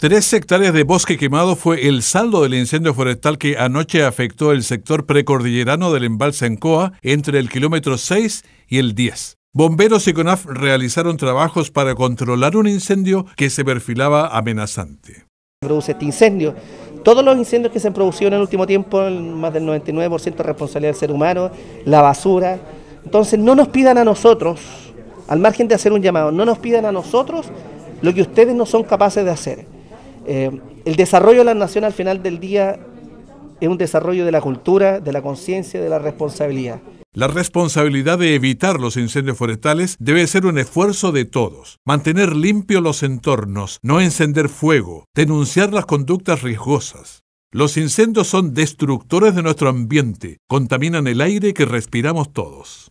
Tres hectáreas de bosque quemado fue el saldo del incendio forestal que anoche afectó el sector precordillerano del embalse en Coa entre el kilómetro 6 y el 10. Bomberos y CONAF realizaron trabajos para controlar un incendio que se perfilaba amenazante. Produce este incendio. Todos los incendios que se han producido en el último tiempo, más del 99% responsabilidad del ser humano, la basura. Entonces no nos pidan a nosotros, al margen de hacer un llamado, no nos pidan a nosotros lo que ustedes no son capaces de hacer. Eh, el desarrollo de la nación al final del día es un desarrollo de la cultura, de la conciencia, de la responsabilidad. La responsabilidad de evitar los incendios forestales debe ser un esfuerzo de todos. Mantener limpios los entornos, no encender fuego, denunciar las conductas riesgosas. Los incendios son destructores de nuestro ambiente, contaminan el aire que respiramos todos.